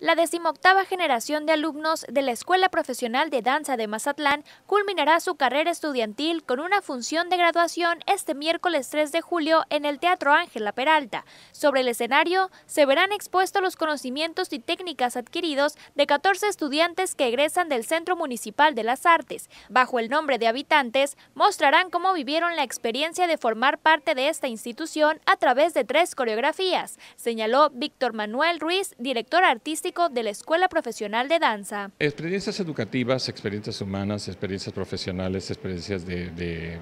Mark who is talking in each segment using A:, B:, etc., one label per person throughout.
A: La decimoctava generación de alumnos de la Escuela Profesional de Danza de Mazatlán culminará su carrera estudiantil con una función de graduación este miércoles 3 de julio en el Teatro Ángela Peralta. Sobre el escenario se verán expuestos los conocimientos y técnicas adquiridos de 14 estudiantes que egresan del Centro Municipal de las Artes. Bajo el nombre de habitantes, mostrarán cómo vivieron la experiencia de formar parte de esta institución a través de tres coreografías, señaló Víctor Manuel Ruiz, director artístico de la Escuela Profesional de Danza.
B: Experiencias educativas, experiencias humanas, experiencias profesionales, experiencias de,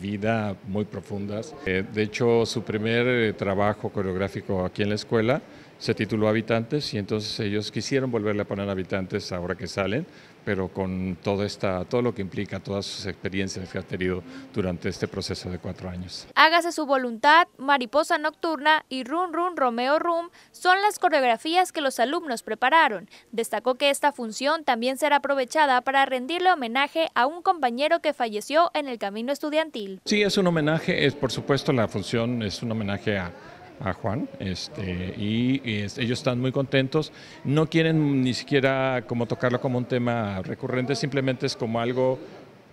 B: vida muy profundas. Eh, de hecho, su primer eh, trabajo coreográfico aquí en la escuela se tituló Habitantes y entonces ellos quisieron volverle a poner Habitantes ahora que salen pero con todo, esta, todo lo que implica, todas sus experiencias que ha tenido durante este proceso de cuatro años.
A: Hágase su voluntad, Mariposa Nocturna y Run Run Romeo Rum son las coreografías que los alumnos prepararon. Destacó que esta función también será aprovechada para rendirle homenaje a un compañero que falleció en el camino estudiantil.
B: Sí, es un homenaje, es por supuesto la función es un homenaje a a Juan este, y, ellos están muy contentos. No quieren ni siquiera como tocarlo como un tema recurrente, simplemente es como algo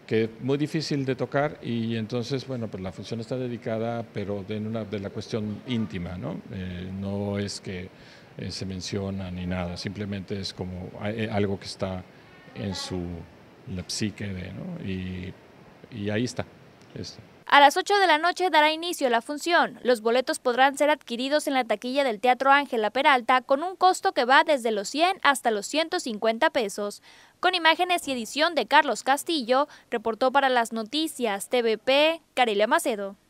B: que es muy difícil de tocar y entonces, bueno, pues la función está dedicada, pero de, una, de la cuestión íntima, ¿no? Eh, no es que eh, se menciona ni nada, simplemente es como eh, algo que está en su psique ¿no? y ahí está.
A: A las 8 de la noche dará inicio la función. Los boletos podrán ser adquiridos en la taquilla del Teatro Ángela Peralta con un costo que va desde los 100 hasta los 150 pesos. Con imágenes y edición de Carlos Castillo, reportó para las noticias TVP Carelia Macedo.